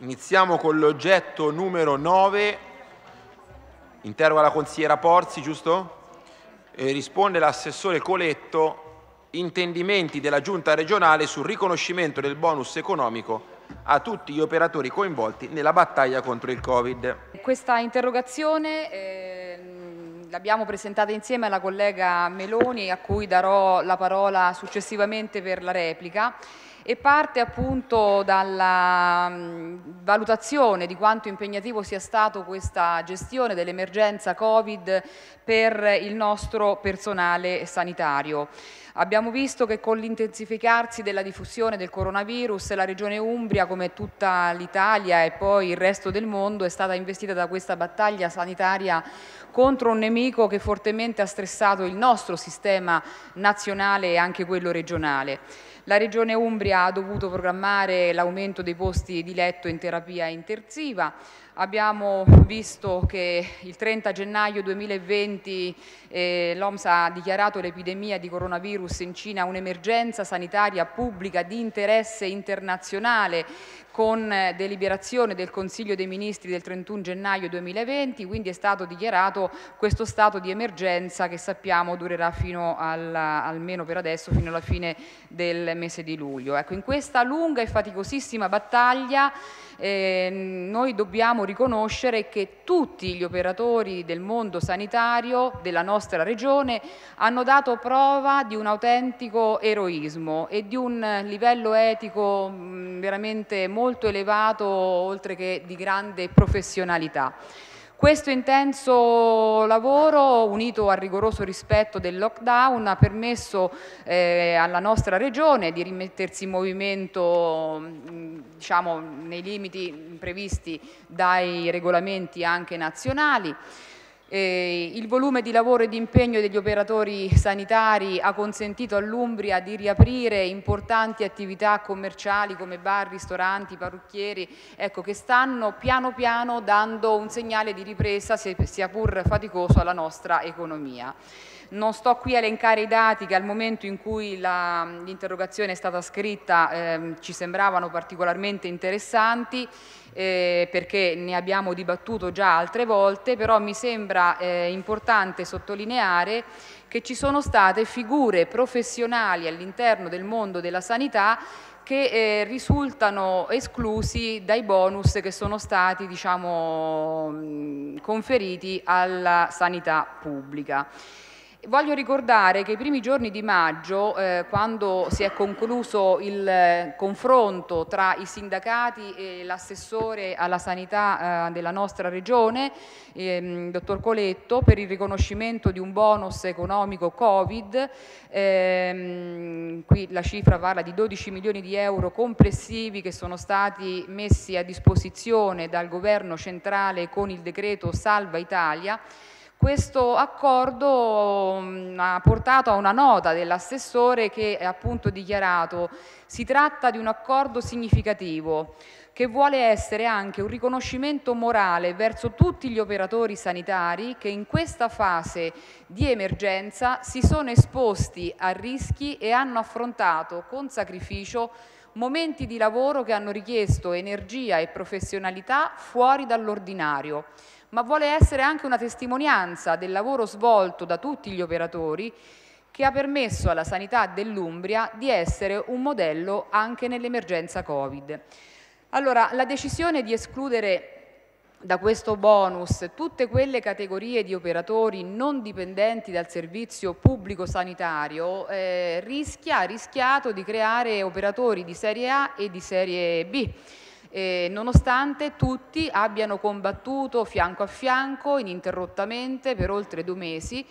Iniziamo con l'oggetto numero 9, interroga la consigliera Porzi, giusto? E risponde l'assessore Coletto, intendimenti della Giunta regionale sul riconoscimento del bonus economico a tutti gli operatori coinvolti nella battaglia contro il Covid. Questa interrogazione eh, l'abbiamo presentata insieme alla collega Meloni a cui darò la parola successivamente per la replica e parte appunto dalla mm, valutazione di quanto impegnativo sia stata questa gestione dell'emergenza Covid per il nostro personale sanitario. Abbiamo visto che con l'intensificarsi della diffusione del coronavirus la regione Umbria, come tutta l'Italia e poi il resto del mondo, è stata investita da questa battaglia sanitaria contro un nemico che fortemente ha stressato il nostro sistema nazionale e anche quello regionale. La Regione Umbria ha dovuto programmare l'aumento dei posti di letto in terapia intensiva, Abbiamo visto che il 30 gennaio 2020 eh, l'OMS ha dichiarato l'epidemia di coronavirus in Cina un'emergenza sanitaria pubblica di interesse internazionale con eh, deliberazione del Consiglio dei Ministri del 31 gennaio 2020, quindi è stato dichiarato questo stato di emergenza che sappiamo durerà fino alla, almeno per adesso fino alla fine del mese di luglio. Ecco, in questa lunga e faticosissima battaglia eh, noi dobbiamo riconoscere che tutti gli operatori del mondo sanitario della nostra regione hanno dato prova di un autentico eroismo e di un livello etico veramente molto molto elevato oltre che di grande professionalità. Questo intenso lavoro, unito al rigoroso rispetto del lockdown, ha permesso eh, alla nostra regione di rimettersi in movimento diciamo, nei limiti previsti dai regolamenti anche nazionali. Eh, il volume di lavoro e di impegno degli operatori sanitari ha consentito all'Umbria di riaprire importanti attività commerciali come bar, ristoranti, parrucchieri, ecco, che stanno piano piano dando un segnale di ripresa, sia pur faticoso, alla nostra economia. Non sto qui a elencare i dati che al momento in cui l'interrogazione è stata scritta ehm, ci sembravano particolarmente interessanti eh, perché ne abbiamo dibattuto già altre volte, però mi sembra eh, importante sottolineare che ci sono state figure professionali all'interno del mondo della sanità che eh, risultano esclusi dai bonus che sono stati diciamo, conferiti alla sanità pubblica. Voglio ricordare che i primi giorni di maggio, eh, quando si è concluso il eh, confronto tra i sindacati e l'assessore alla sanità eh, della nostra regione, ehm, dottor Coletto, per il riconoscimento di un bonus economico Covid, ehm, qui la cifra parla di 12 milioni di euro complessivi che sono stati messi a disposizione dal governo centrale con il decreto Salva Italia, questo accordo mm, ha portato a una nota dell'assessore che è appunto dichiarato si tratta di un accordo significativo che vuole essere anche un riconoscimento morale verso tutti gli operatori sanitari che in questa fase di emergenza si sono esposti a rischi e hanno affrontato con sacrificio momenti di lavoro che hanno richiesto energia e professionalità fuori dall'ordinario ma vuole essere anche una testimonianza del lavoro svolto da tutti gli operatori che ha permesso alla sanità dell'Umbria di essere un modello anche nell'emergenza Covid. Allora, la decisione di escludere da questo bonus tutte quelle categorie di operatori non dipendenti dal servizio pubblico sanitario eh, rischia, ha rischiato di creare operatori di serie A e di serie B eh, nonostante tutti abbiano combattuto fianco a fianco ininterrottamente per oltre due mesi.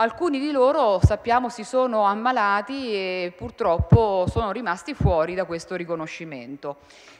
Alcuni di loro, sappiamo, si sono ammalati e purtroppo sono rimasti fuori da questo riconoscimento.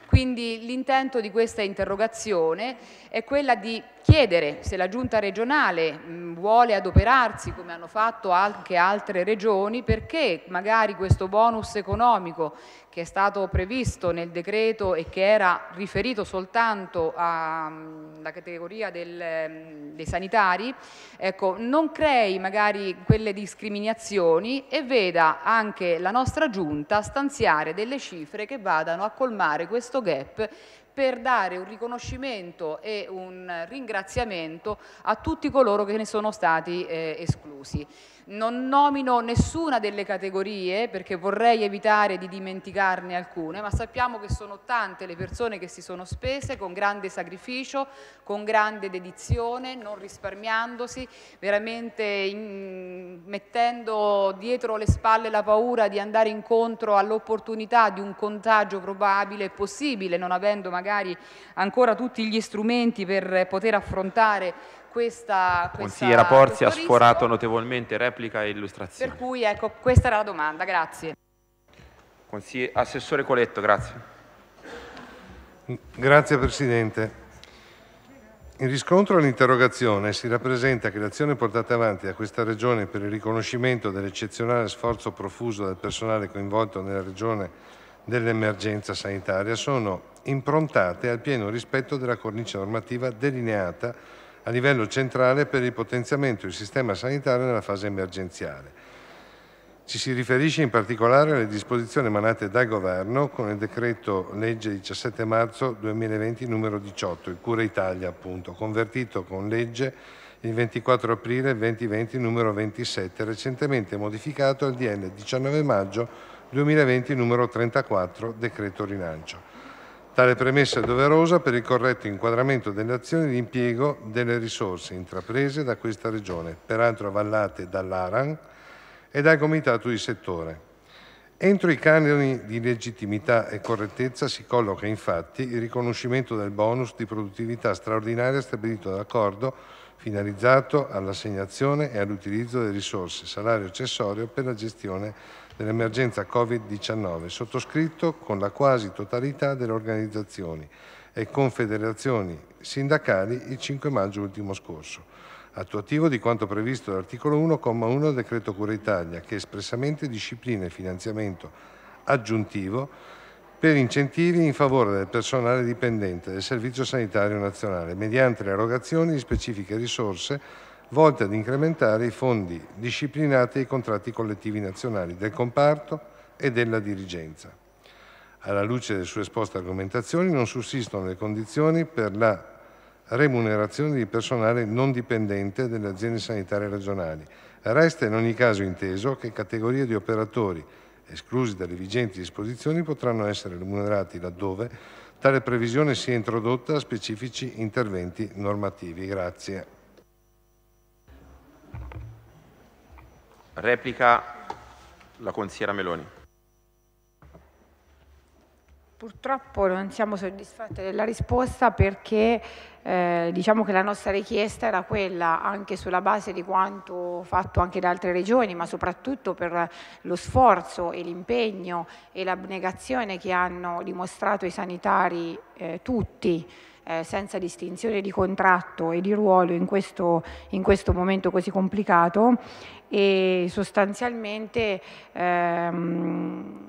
Quindi l'intento di questa interrogazione è quella di chiedere se la Giunta regionale vuole adoperarsi, come hanno fatto anche altre regioni, perché magari questo bonus economico che è stato previsto nel decreto e che era riferito soltanto alla categoria del, dei sanitari, ecco, non crei magari quelle discriminazioni e veda anche la nostra Giunta stanziare delle cifre che vadano a colmare questo questo gap per dare un riconoscimento e un ringraziamento a tutti coloro che ne sono stati eh, esclusi. Non nomino nessuna delle categorie perché vorrei evitare di dimenticarne alcune, ma sappiamo che sono tante le persone che si sono spese con grande sacrificio, con grande dedizione, non risparmiandosi, veramente in, mettendo dietro le spalle la paura di andare incontro all'opportunità di un contagio probabile e possibile, non avendo magari ancora tutti gli strumenti per poter affrontare questa, questa Consigliera Porzi ha sforato notevolmente replica e illustrazione. Per cui ecco, questa era la domanda, grazie. Consigli... Assessore Coletto, grazie. Grazie Presidente. In riscontro all'interrogazione si rappresenta che l'azione portata avanti da questa Regione per il riconoscimento dell'eccezionale sforzo profuso del personale coinvolto nella Regione dell'emergenza sanitaria sono improntate al pieno rispetto della cornice normativa delineata a livello centrale per il potenziamento del sistema sanitario nella fase emergenziale. Ci si riferisce in particolare alle disposizioni emanate dal Governo con il decreto legge 17 marzo 2020 numero 18, il Cura Italia appunto, convertito con legge il 24 aprile 2020 numero 27, recentemente modificato al DN 19 maggio 2020 numero 34, decreto rilancio. Tale premessa è doverosa per il corretto inquadramento delle azioni di impiego delle risorse intraprese da questa Regione, peraltro avallate dall'ARAN e dal Comitato di Settore. Entro i canoni di legittimità e correttezza si colloca infatti il riconoscimento del bonus di produttività straordinaria stabilito dall'accordo finalizzato all'assegnazione e all'utilizzo delle risorse salario accessorio per la gestione dell'emergenza Covid-19, sottoscritto con la quasi totalità delle organizzazioni e confederazioni sindacali il 5 maggio ultimo scorso, attuativo di quanto previsto dall'articolo 1,1 del decreto Cura Italia, che espressamente disciplina il finanziamento aggiuntivo per incentivi in favore del personale dipendente del Servizio Sanitario Nazionale, mediante l'erogazione di specifiche risorse volte ad incrementare i fondi disciplinati ai contratti collettivi nazionali del comparto e della dirigenza. Alla luce delle sue esposte argomentazioni non sussistono le condizioni per la remunerazione di personale non dipendente delle aziende sanitarie regionali. Resta in ogni caso inteso che categorie di operatori esclusi dalle vigenti disposizioni potranno essere remunerati laddove tale previsione sia introdotta a specifici interventi normativi. Grazie. Replica la consigliera Meloni. Purtroppo non siamo soddisfatti della risposta perché eh, diciamo che la nostra richiesta era quella, anche sulla base di quanto fatto anche da altre regioni, ma soprattutto per lo sforzo e l'impegno e l'abnegazione che hanno dimostrato i sanitari eh, tutti eh, senza distinzione di contratto e di ruolo in questo, in questo momento così complicato e sostanzialmente ehm,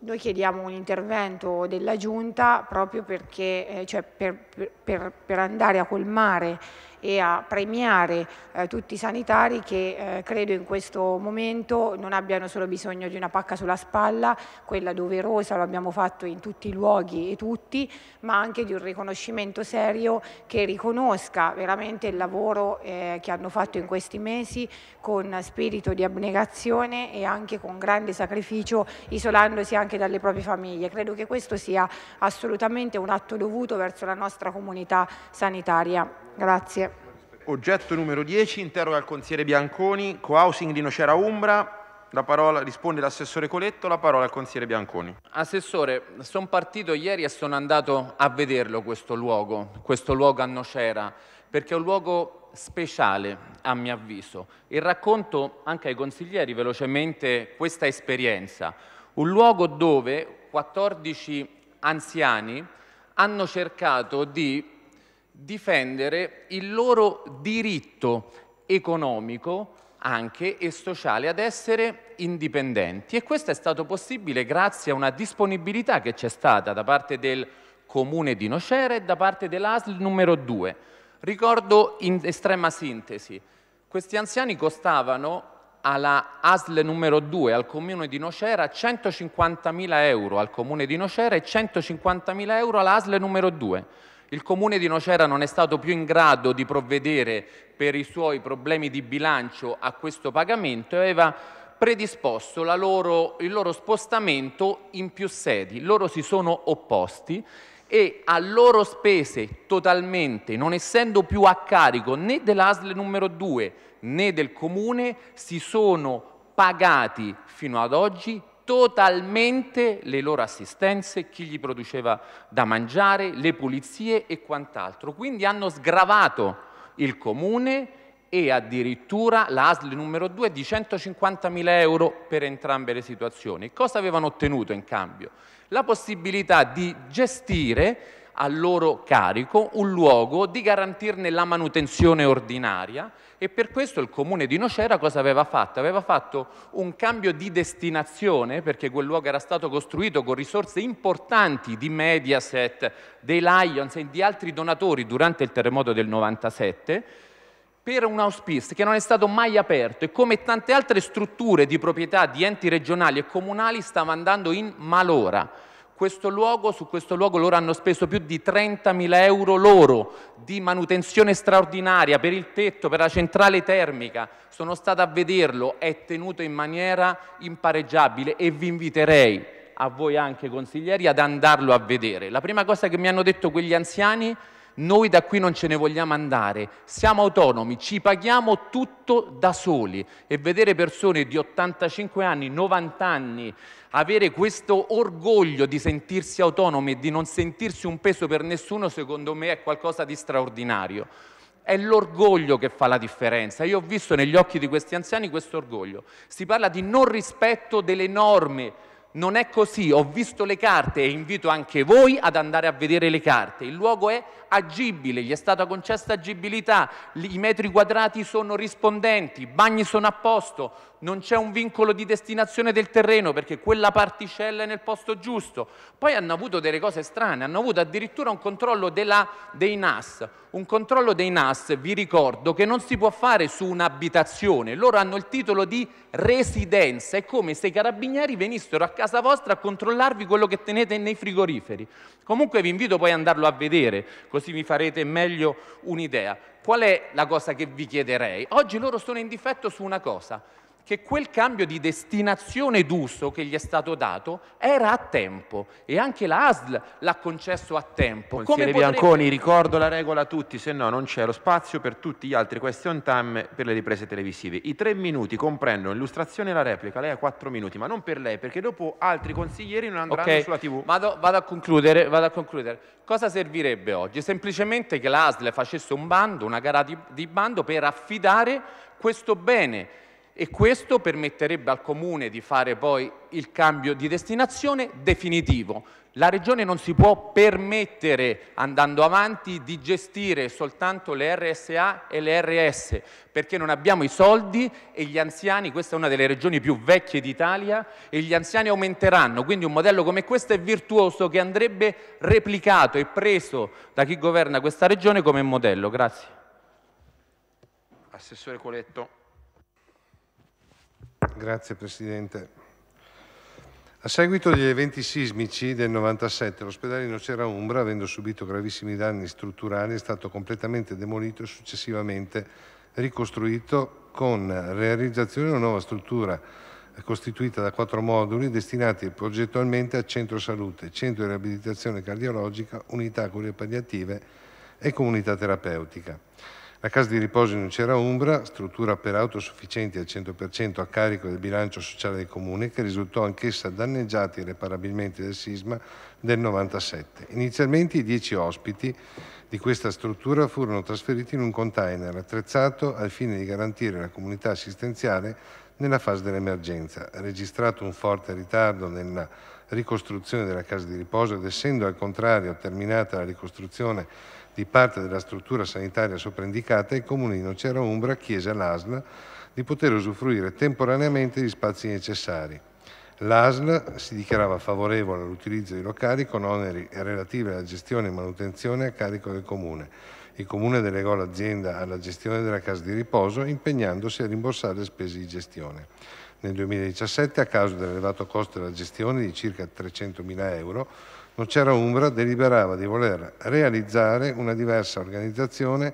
noi chiediamo un intervento della Giunta proprio perché, eh, cioè per, per, per andare a colmare e a premiare eh, tutti i sanitari che eh, credo in questo momento non abbiano solo bisogno di una pacca sulla spalla, quella doverosa lo abbiamo fatto in tutti i luoghi e tutti, ma anche di un riconoscimento serio che riconosca veramente il lavoro eh, che hanno fatto in questi mesi con spirito di abnegazione e anche con grande sacrificio isolandosi anche dalle proprie famiglie. Credo che questo sia assolutamente un atto dovuto verso la nostra comunità sanitaria. Grazie. Oggetto numero 10, interroga il consigliere Bianconi, co-housing di Nocera Umbra. La parola, risponde l'assessore Coletto, la parola al consigliere Bianconi. Assessore, sono partito ieri e sono andato a vederlo questo luogo, questo luogo a Nocera, perché è un luogo speciale a mio avviso e racconto anche ai consiglieri velocemente questa esperienza. Un luogo dove 14 anziani hanno cercato di difendere il loro diritto economico anche e sociale ad essere indipendenti e questo è stato possibile grazie a una disponibilità che c'è stata da parte del comune di Nocera e da parte dell'ASL numero 2. Ricordo in estrema sintesi, questi anziani costavano alla ASL numero 2 al comune di Nocera 150.000 euro al comune di Nocera e 150.000 euro alla ASL numero 2. Il comune di Nocera non è stato più in grado di provvedere per i suoi problemi di bilancio a questo pagamento e aveva predisposto loro, il loro spostamento in più sedi. Loro si sono opposti e a loro spese totalmente, non essendo più a carico né dell'ASL numero 2 né del comune, si sono pagati fino ad oggi totalmente le loro assistenze, chi gli produceva da mangiare, le pulizie e quant'altro. Quindi hanno sgravato il comune e addirittura l'ASL numero 2 di 150.000 euro per entrambe le situazioni. Cosa avevano ottenuto in cambio? La possibilità di gestire a loro carico un luogo di garantirne la manutenzione ordinaria e per questo il comune di Nocera cosa aveva fatto? Aveva fatto un cambio di destinazione perché quel luogo era stato costruito con risorse importanti di Mediaset, dei Lions e di altri donatori durante il terremoto del 97 per un auspice che non è stato mai aperto e come tante altre strutture di proprietà di enti regionali e comunali stava andando in malora questo luogo, su questo luogo loro hanno speso più di 30.000 euro loro di manutenzione straordinaria per il tetto, per la centrale termica. Sono stato a vederlo, è tenuto in maniera impareggiabile e vi inviterei a voi anche consiglieri ad andarlo a vedere. La prima cosa che mi hanno detto quegli anziani noi da qui non ce ne vogliamo andare, siamo autonomi, ci paghiamo tutto da soli e vedere persone di 85 anni, 90 anni, avere questo orgoglio di sentirsi autonomi e di non sentirsi un peso per nessuno, secondo me è qualcosa di straordinario. È l'orgoglio che fa la differenza. Io ho visto negli occhi di questi anziani questo orgoglio. Si parla di non rispetto delle norme non è così, ho visto le carte e invito anche voi ad andare a vedere le carte. Il luogo è agibile, gli è stata concessa agibilità, i metri quadrati sono rispondenti, i bagni sono a posto, non c'è un vincolo di destinazione del terreno perché quella particella è nel posto giusto. Poi hanno avuto delle cose strane, hanno avuto addirittura un controllo della, dei NAS. Un controllo dei NAS, vi ricordo, che non si può fare su un'abitazione. Loro hanno il titolo di residenza, è come se i carabinieri venissero a casa vostra a controllarvi quello che tenete nei frigoriferi. Comunque vi invito poi ad andarlo a vedere, così vi farete meglio un'idea. Qual è la cosa che vi chiederei? Oggi loro sono in difetto su una cosa che quel cambio di destinazione d'uso che gli è stato dato era a tempo e anche la ASL l'ha concesso a tempo. Consigliere Come potrebbe... Bianconi, ricordo la regola a tutti, se no non c'è lo spazio per tutti gli altri question time per le riprese televisive. I tre minuti comprendono l'illustrazione e la replica, lei ha quattro minuti, ma non per lei, perché dopo altri consiglieri non andranno okay. sulla TV. Vado, vado, a concludere, vado a concludere. Cosa servirebbe oggi? Semplicemente che la ASL facesse un bando, una gara di, di bando per affidare questo bene e questo permetterebbe al Comune di fare poi il cambio di destinazione definitivo. La Regione non si può permettere, andando avanti, di gestire soltanto le RSA e le RS, perché non abbiamo i soldi e gli anziani, questa è una delle regioni più vecchie d'Italia, e gli anziani aumenteranno. Quindi un modello come questo è virtuoso che andrebbe replicato e preso da chi governa questa Regione come modello. Grazie. Assessore Coletto. Grazie Presidente. A seguito degli eventi sismici del 97, l'ospedale di Nocera Umbra, avendo subito gravissimi danni strutturali, è stato completamente demolito e successivamente ricostruito con realizzazione di una nuova struttura costituita da quattro moduli destinati progettualmente a centro salute, centro di riabilitazione cardiologica, unità cure palliative e comunità terapeutica. La casa di riposo in Ucera Umbra, struttura per autosufficienti al 100% a carico del bilancio sociale del comune, che risultò anch'essa danneggiata irreparabilmente dal sisma del 97. Inizialmente i dieci ospiti di questa struttura furono trasferiti in un container attrezzato al fine di garantire la comunità assistenziale nella fase dell'emergenza. Registrato un forte ritardo nella ricostruzione della casa di riposo ed essendo al contrario terminata la ricostruzione di parte della struttura sanitaria sopraindicata, il Comune di Nocera Umbra chiese all'ASL di poter usufruire temporaneamente gli spazi necessari. L'ASL si dichiarava favorevole all'utilizzo dei locali con oneri relativi alla gestione e manutenzione a carico del Comune. Il Comune delegò l'azienda alla gestione della casa di riposo impegnandosi a rimborsare le spese di gestione. Nel 2017, a causa dell'elevato costo della gestione di circa 300.000 euro, Nocera Umbra deliberava di voler realizzare una diversa organizzazione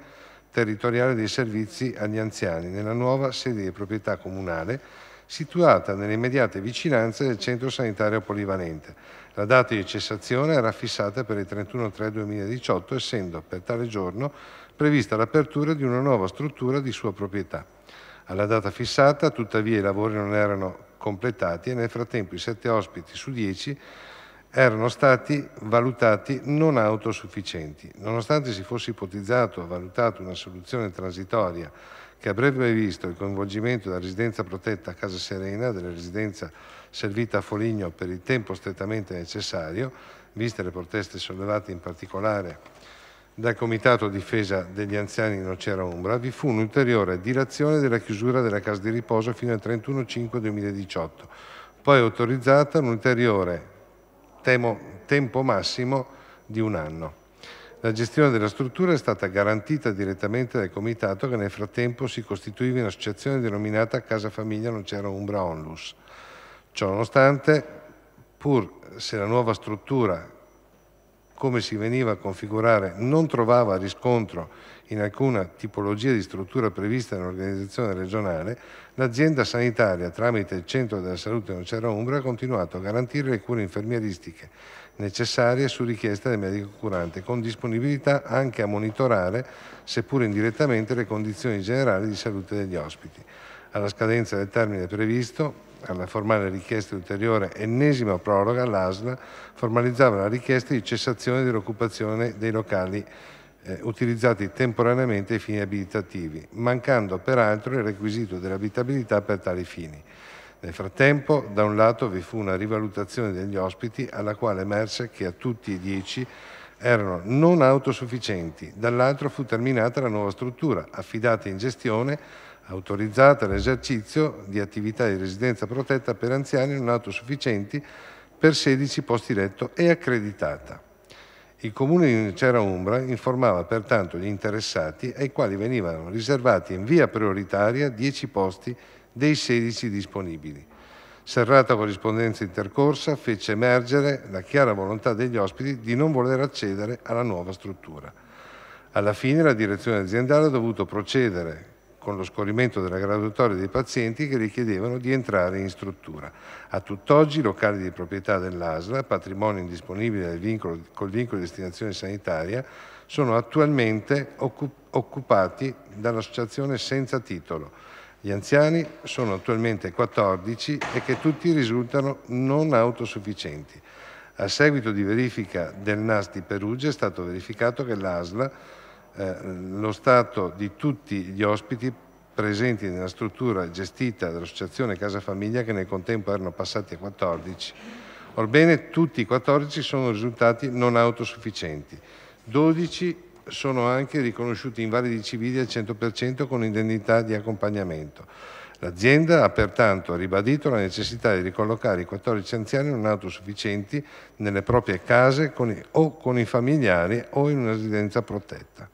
territoriale dei servizi agli anziani nella nuova sede di proprietà comunale situata nelle immediate vicinanze del centro sanitario polivalente. La data di cessazione era fissata per il 31-3-2018 essendo per tale giorno prevista l'apertura di una nuova struttura di sua proprietà. Alla data fissata tuttavia i lavori non erano completati e nel frattempo i sette ospiti su dieci erano stati valutati non autosufficienti. Nonostante si fosse ipotizzato o valutato una soluzione transitoria che avrebbe visto il coinvolgimento della residenza protetta a Casa Serena, della residenza servita a Foligno per il tempo strettamente necessario, viste le proteste sollevate in particolare dal Comitato Difesa degli Anziani in Nocera Umbra, vi fu un'ulteriore dilazione della chiusura della casa di riposo fino al 31 5 2018, poi autorizzata un'ulteriore temo, tempo massimo di un anno. La gestione della struttura è stata garantita direttamente dal comitato che nel frattempo si costituiva in associazione denominata Casa Famiglia Non C'era Umbra Onlus. Ciononostante, pur se la nuova struttura come si veniva a configurare, non trovava riscontro in alcuna tipologia di struttura prevista nell'organizzazione regionale, l'azienda sanitaria, tramite il Centro della Salute Non Umbra, ha continuato a garantire le cure infermieristiche necessarie su richiesta del medico curante, con disponibilità anche a monitorare, seppur indirettamente, le condizioni generali di salute degli ospiti. Alla scadenza del termine previsto, alla formale richiesta di ulteriore ennesima proroga, l'ASL formalizzava la richiesta di cessazione dell'occupazione dei locali eh, utilizzati temporaneamente ai fini abilitativi, mancando peraltro il requisito dell'abitabilità per tali fini. Nel frattempo, da un lato vi fu una rivalutazione degli ospiti alla quale emerse che a tutti i dieci erano non autosufficienti, dall'altro fu terminata la nuova struttura, affidata in gestione autorizzata l'esercizio di attività di residenza protetta per anziani non autosufficienti per 16 posti letto e accreditata. Il Comune di Cera Umbra informava pertanto gli interessati ai quali venivano riservati in via prioritaria 10 posti dei 16 disponibili. Serrata corrispondenza intercorsa fece emergere la chiara volontà degli ospiti di non voler accedere alla nuova struttura. Alla fine la direzione aziendale ha dovuto procedere con lo scorrimento della graduatoria dei pazienti che richiedevano di entrare in struttura. A tutt'oggi i locali di proprietà dell'ASLA, patrimonio indisponibile vincolo, col vincolo di destinazione sanitaria, sono attualmente occupati dall'associazione senza titolo. Gli anziani sono attualmente 14 e che tutti risultano non autosufficienti. A seguito di verifica del NAS di Perugia è stato verificato che l'ASLA eh, lo stato di tutti gli ospiti presenti nella struttura gestita dall'Associazione Casa Famiglia che nel contempo erano passati a 14. Orbene tutti i 14 sono risultati non autosufficienti. 12 sono anche riconosciuti invalidi civili al 100% con indennità di accompagnamento. L'azienda ha pertanto ribadito la necessità di ricollocare i 14 anziani non autosufficienti nelle proprie case con i, o con i familiari o in una residenza protetta.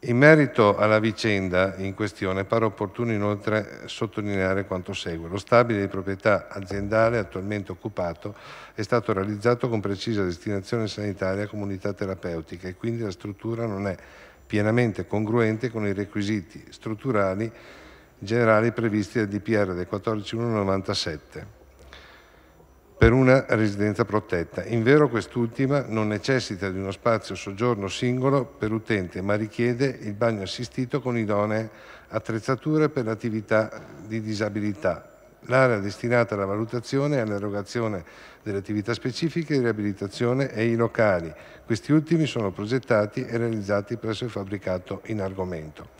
In merito alla vicenda in questione pare opportuno inoltre sottolineare quanto segue. Lo stabile di proprietà aziendale attualmente occupato è stato realizzato con precisa destinazione sanitaria a comunità terapeutica e quindi la struttura non è pienamente congruente con i requisiti strutturali generali previsti dal DPR del 14197 per una residenza protetta. In vero quest'ultima non necessita di uno spazio soggiorno singolo per utente, ma richiede il bagno assistito con idonee attrezzature per l'attività di disabilità, L'area destinata alla valutazione e all'erogazione delle attività specifiche di riabilitazione e i locali. Questi ultimi sono progettati e realizzati presso il fabbricato in argomento.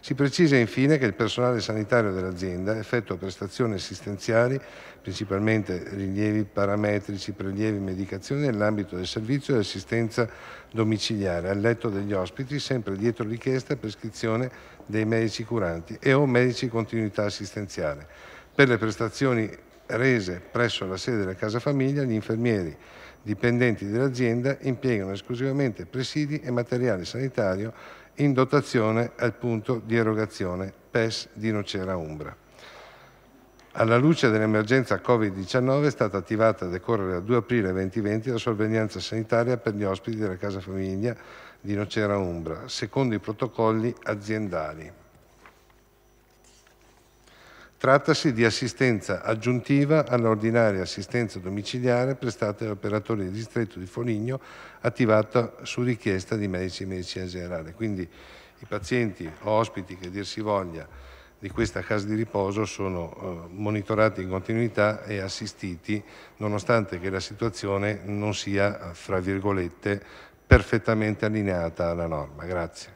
Si precisa infine che il personale sanitario dell'azienda effettua prestazioni assistenziali, principalmente rilievi parametrici, prelievi e medicazioni nell'ambito del servizio di assistenza domiciliare al letto degli ospiti, sempre dietro richiesta e prescrizione dei medici curanti e o medici di continuità assistenziale per le prestazioni rese presso la sede della Casa Famiglia, gli infermieri dipendenti dell'azienda impiegano esclusivamente presidi e materiale sanitario in dotazione al punto di erogazione PES di Nocera Umbra. Alla luce dell'emergenza Covid-19 è stata attivata a decorrere dal 2 aprile 2020 la sorveglianza sanitaria per gli ospiti della Casa Famiglia di Nocera Umbra, secondo i protocolli aziendali. Trattasi di assistenza aggiuntiva all'ordinaria assistenza domiciliare prestata dagli operatori del distretto di Foligno, attivata su richiesta di medici e medicina generale. Quindi i pazienti o ospiti che dir si voglia di questa casa di riposo sono eh, monitorati in continuità e assistiti, nonostante che la situazione non sia, fra virgolette, perfettamente allineata alla norma. Grazie.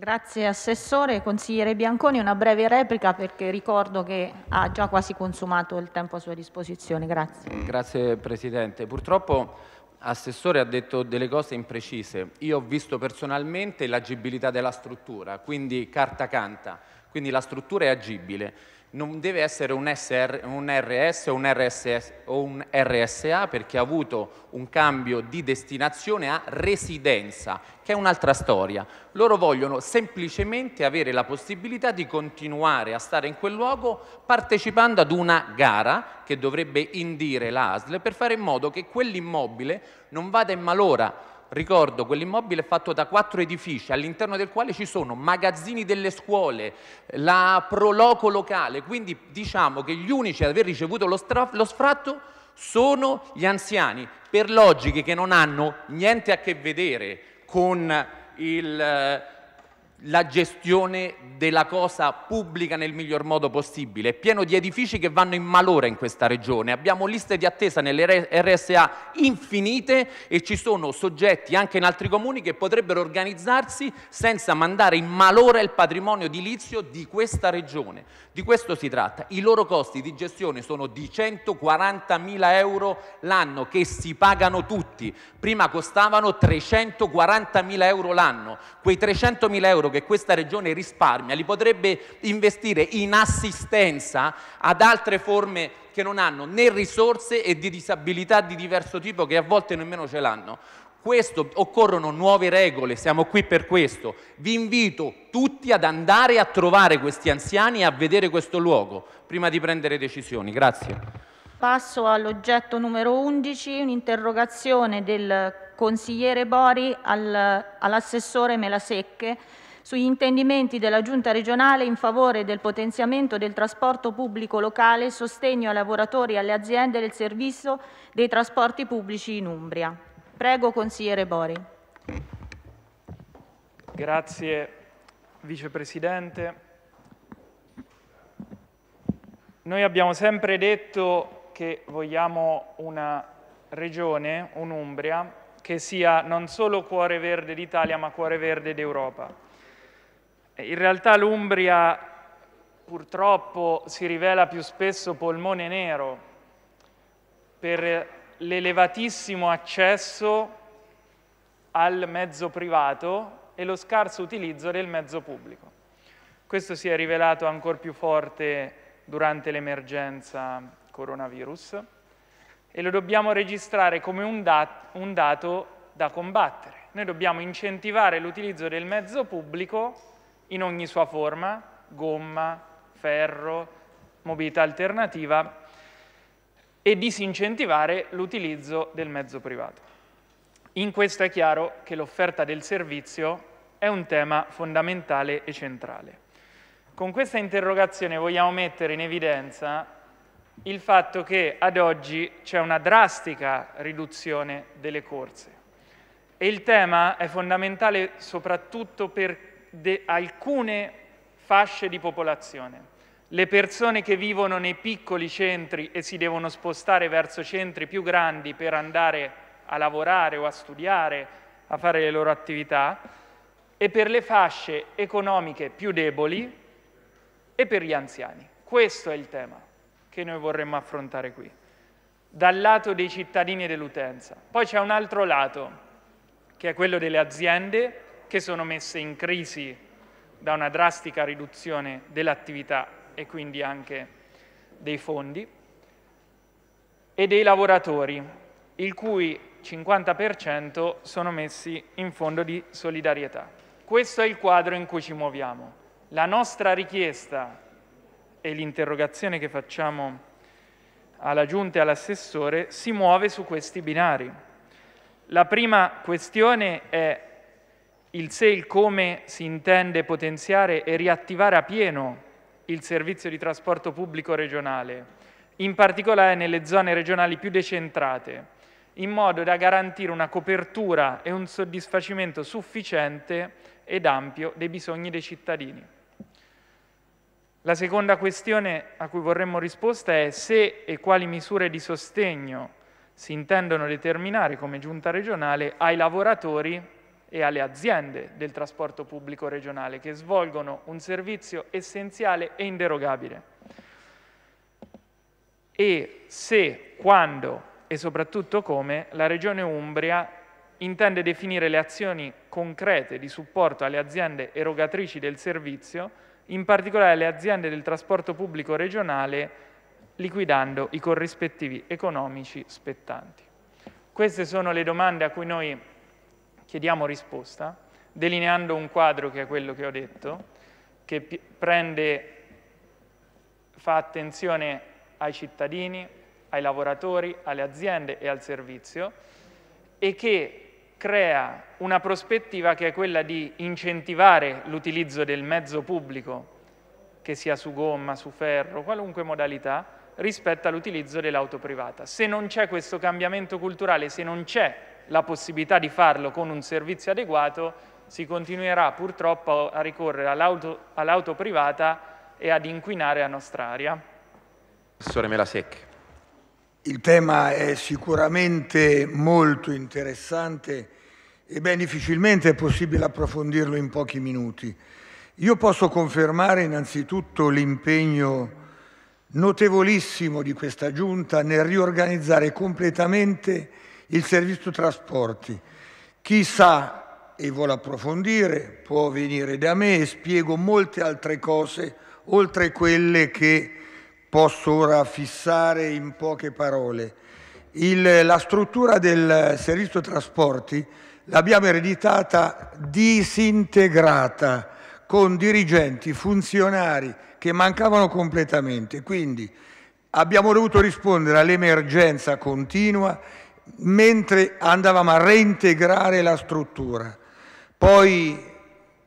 Grazie Assessore. Consigliere Bianconi, una breve replica perché ricordo che ha già quasi consumato il tempo a sua disposizione. Grazie. Grazie Presidente. Purtroppo Assessore ha detto delle cose imprecise. Io ho visto personalmente l'agibilità della struttura, quindi carta canta, quindi la struttura è agibile non deve essere un, SR, un RS, un RSS, o un RSA perché ha avuto un cambio di destinazione a residenza, che è un'altra storia. Loro vogliono semplicemente avere la possibilità di continuare a stare in quel luogo partecipando ad una gara che dovrebbe indire l'ASL per fare in modo che quell'immobile non vada in malora Ricordo, quell'immobile è fatto da quattro edifici all'interno del quale ci sono magazzini delle scuole, la proloco locale, quindi diciamo che gli unici ad aver ricevuto lo, lo sfratto sono gli anziani, per logiche che non hanno niente a che vedere con il la gestione della cosa pubblica nel miglior modo possibile. È pieno di edifici che vanno in malora in questa regione. Abbiamo liste di attesa nelle RSA infinite e ci sono soggetti anche in altri comuni che potrebbero organizzarsi senza mandare in malora il patrimonio edilizio di questa regione. Di questo si tratta. I loro costi di gestione sono di 140.000 euro l'anno che si pagano tutti. Prima costavano 340.000 euro l'anno. Quei 300.000 euro che questa regione risparmia li potrebbe investire in assistenza ad altre forme che non hanno né risorse e di disabilità di diverso tipo che a volte nemmeno ce l'hanno. Questo, occorrono nuove regole, siamo qui per questo. Vi invito tutti ad andare a trovare questi anziani e a vedere questo luogo prima di prendere decisioni. Grazie. Passo all'oggetto numero 11, un'interrogazione del consigliere Bori all'assessore Melasecche sugli intendimenti della Giunta regionale in favore del potenziamento del trasporto pubblico locale e sostegno ai lavoratori e alle aziende del servizio dei trasporti pubblici in Umbria. Prego, consigliere Bori. Grazie, vicepresidente. Noi abbiamo sempre detto che vogliamo una regione, un'Umbria, che sia non solo cuore verde d'Italia ma cuore verde d'Europa. In realtà l'Umbria purtroppo si rivela più spesso polmone nero per l'elevatissimo accesso al mezzo privato e lo scarso utilizzo del mezzo pubblico. Questo si è rivelato ancora più forte durante l'emergenza coronavirus e lo dobbiamo registrare come un, dat un dato da combattere. Noi dobbiamo incentivare l'utilizzo del mezzo pubblico in ogni sua forma, gomma, ferro, mobilità alternativa, e disincentivare l'utilizzo del mezzo privato. In questo è chiaro che l'offerta del servizio è un tema fondamentale e centrale. Con questa interrogazione vogliamo mettere in evidenza il fatto che ad oggi c'è una drastica riduzione delle corse e il tema è fondamentale soprattutto per alcune fasce di popolazione. Le persone che vivono nei piccoli centri e si devono spostare verso centri più grandi per andare a lavorare o a studiare, a fare le loro attività, e per le fasce economiche più deboli e per gli anziani. Questo è il tema che noi vorremmo affrontare qui, dal lato dei cittadini e dell'utenza. Poi c'è un altro lato, che è quello delle aziende che sono messe in crisi da una drastica riduzione dell'attività e quindi anche dei fondi, e dei lavoratori, il cui 50% sono messi in fondo di solidarietà. Questo è il quadro in cui ci muoviamo. La nostra richiesta e l'interrogazione che facciamo alla Giunta e all'assessore si muove su questi binari. La prima questione è il se, e il come si intende potenziare e riattivare a pieno il servizio di trasporto pubblico regionale, in particolare nelle zone regionali più decentrate, in modo da garantire una copertura e un soddisfacimento sufficiente ed ampio dei bisogni dei cittadini. La seconda questione a cui vorremmo risposta è se e quali misure di sostegno si intendono determinare come giunta regionale ai lavoratori e alle aziende del trasporto pubblico regionale che svolgono un servizio essenziale e inderogabile. E se, quando e soprattutto come la Regione Umbria intende definire le azioni concrete di supporto alle aziende erogatrici del servizio, in particolare alle aziende del trasporto pubblico regionale, liquidando i corrispettivi economici spettanti. Queste sono le domande a cui noi chiediamo risposta, delineando un quadro che è quello che ho detto, che p- prende, fa attenzione ai cittadini, ai lavoratori, alle aziende e al servizio e che crea una prospettiva che è quella di incentivare l'utilizzo del mezzo pubblico, che sia su gomma, su ferro, qualunque modalità, rispetto all'utilizzo dell'auto privata. Se non c'è questo cambiamento culturale, se non c'è la possibilità di farlo con un servizio adeguato, si continuerà purtroppo a ricorrere all'auto, all privata e ad inquinare la nostra aria. Professore Melasecchi. Il tema è sicuramente molto interessante e ben difficilmente è possibile approfondirlo in pochi minuti. Io posso confermare innanzitutto l'impegno notevolissimo di questa Giunta nel riorganizzare completamente il servizio trasporti. Chi sa e vuole approfondire può venire da me e spiego molte altre cose oltre quelle che posso ora fissare in poche parole. Il, la struttura del servizio trasporti l'abbiamo ereditata disintegrata con dirigenti, funzionari che mancavano completamente. Quindi abbiamo dovuto rispondere all'emergenza continua mentre andavamo a reintegrare la struttura. Poi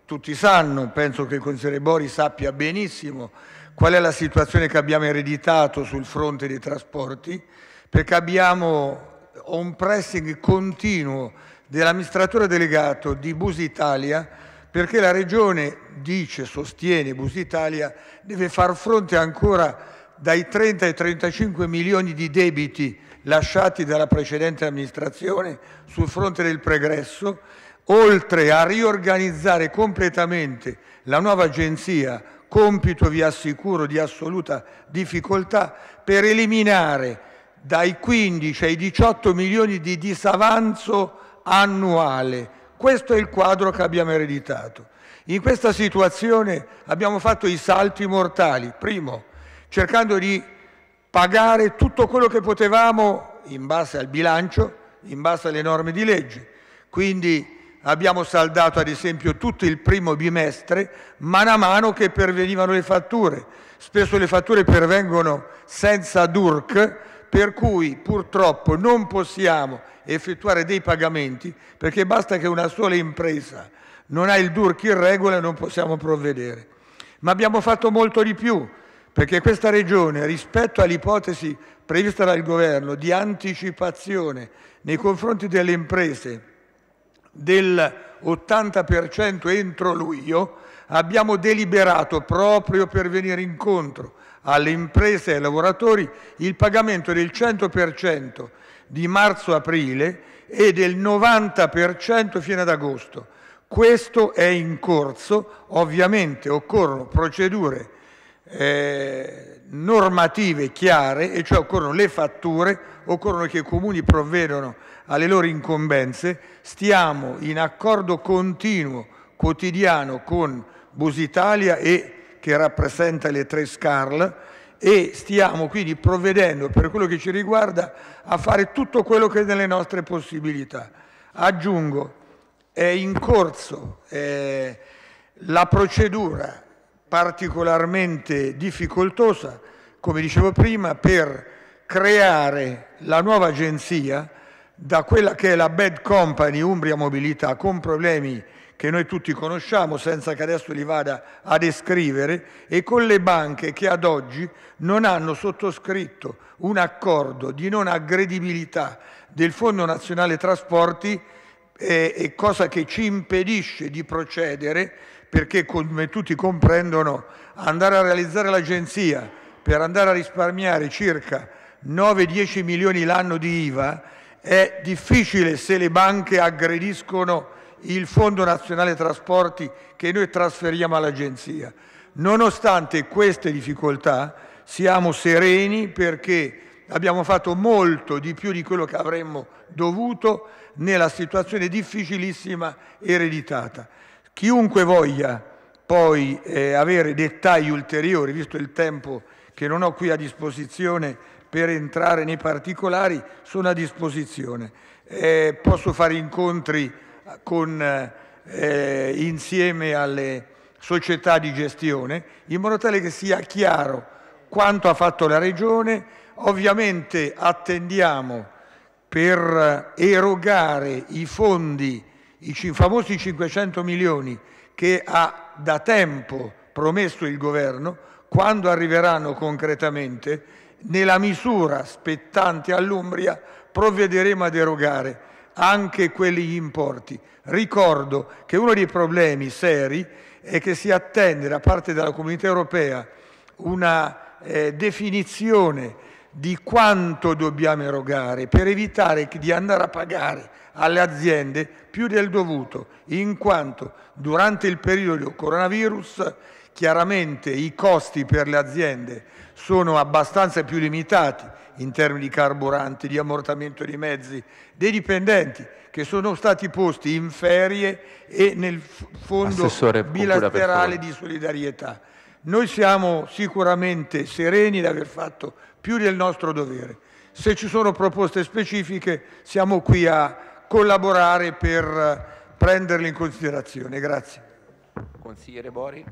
tutti sanno, penso che il consigliere Bori sappia benissimo qual è la situazione che abbiamo ereditato sul fronte dei trasporti, perché abbiamo un pressing continuo dell'amministratore delegato di Bus Italia perché la regione dice, sostiene, Bus Italia deve far fronte ancora dai 30 ai 35 milioni di debiti lasciati dalla precedente amministrazione sul fronte del pregresso, oltre a riorganizzare completamente la nuova agenzia, compito vi assicuro di assoluta difficoltà, per eliminare dai 15 ai 18 milioni di disavanzo annuale. Questo è il quadro che abbiamo ereditato. In questa situazione abbiamo fatto i salti mortali. Primo, cercando di pagare tutto quello che potevamo in base al bilancio, in base alle norme di legge. Quindi abbiamo saldato ad esempio tutto il primo bimestre mano a mano che pervenivano le fatture. Spesso le fatture pervengono senza DURC, per cui purtroppo non possiamo effettuare dei pagamenti perché basta che una sola impresa non ha il DURC in regola e non possiamo provvedere. Ma abbiamo fatto molto di più perché questa Regione, rispetto all'ipotesi prevista dal Governo di anticipazione nei confronti delle imprese del 80% entro luglio, abbiamo deliberato proprio per venire incontro alle imprese e ai lavoratori il pagamento del 100% di marzo-aprile e del 90% fino ad agosto. Questo è in corso, ovviamente occorrono procedure eh, normative chiare, e cioè occorrono le fatture, occorrono che i comuni provvedano alle loro incombenze, stiamo in accordo continuo, quotidiano con Busitalia e che rappresenta le tre SCARL e stiamo quindi provvedendo per quello che ci riguarda a fare tutto quello che è nelle nostre possibilità. Aggiungo, è in corso eh, la procedura particolarmente difficoltosa, come dicevo prima, per creare la nuova agenzia da quella che è la Bad Company Umbria Mobilità con problemi che noi tutti conosciamo senza che adesso li vada a descrivere e con le banche che ad oggi non hanno sottoscritto un accordo di non aggredibilità del Fondo Nazionale Trasporti eh, cosa che ci impedisce di procedere perché come tutti comprendono andare a realizzare l'agenzia per andare a risparmiare circa 9-10 milioni l'anno di IVA è difficile se le banche aggrediscono il Fondo Nazionale Trasporti che noi trasferiamo all'agenzia. Nonostante queste difficoltà siamo sereni perché abbiamo fatto molto di più di quello che avremmo dovuto nella situazione difficilissima ereditata. Chiunque voglia poi eh, avere dettagli ulteriori, visto il tempo che non ho qui a disposizione per entrare nei particolari, sono a disposizione. Eh, posso fare incontri con, eh, insieme alle società di gestione in modo tale che sia chiaro quanto ha fatto la Regione. Ovviamente attendiamo per eh, erogare i fondi i famosi 500 milioni che ha da tempo promesso il governo, quando arriveranno concretamente, nella misura spettante all'Umbria provvederemo ad erogare anche quegli importi. Ricordo che uno dei problemi seri è che si attende da parte della comunità europea una eh, definizione di quanto dobbiamo erogare per evitare di andare a pagare alle aziende più del dovuto, in quanto durante il periodo coronavirus chiaramente i costi per le aziende sono abbastanza più limitati in termini di carburante, di ammortamento dei mezzi, dei dipendenti che sono stati posti in ferie e nel fondo Assessore, bilaterale di solidarietà. Noi siamo sicuramente sereni di aver fatto più del nostro dovere. Se ci sono proposte specifiche siamo qui a collaborare per prenderli in considerazione. Grazie. Consigliere Bori.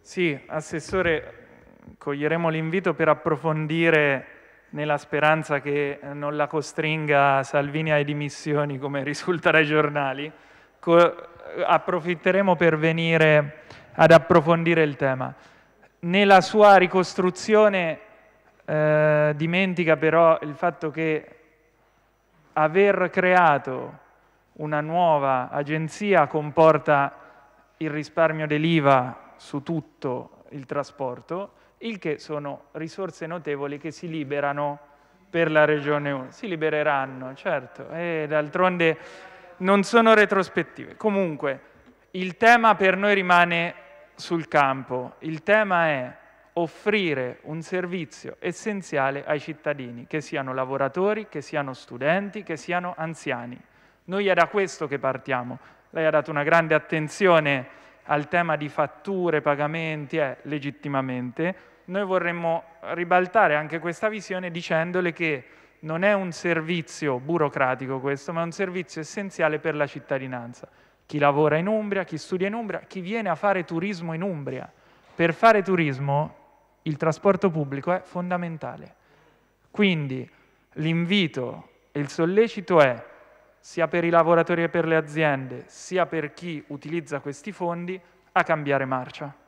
Sì, Assessore, coglieremo l'invito per approfondire nella speranza che non la costringa Salvini alle dimissioni come risulta dai giornali, approfitteremo per venire ad approfondire il tema. Nella sua ricostruzione eh, dimentica però il fatto che aver creato una nuova agenzia comporta il risparmio dell'IVA su tutto il trasporto, il che sono risorse notevoli che si liberano per la Regione 1. Si libereranno, certo, e d'altronde non sono retrospettive. Comunque, il tema per noi rimane sul campo. Il tema è offrire un servizio essenziale ai cittadini, che siano lavoratori, che siano studenti, che siano anziani. Noi è da questo che partiamo. Lei ha dato una grande attenzione al tema di fatture, pagamenti, eh, legittimamente. Noi vorremmo ribaltare anche questa visione dicendole che non è un servizio burocratico questo, ma è un servizio essenziale per la cittadinanza. Chi lavora in Umbria, chi studia in Umbria, chi viene a fare turismo in Umbria. Per fare turismo il trasporto pubblico è fondamentale. Quindi l'invito e il sollecito è, sia per i lavoratori e per le aziende, sia per chi utilizza questi fondi, a cambiare marcia.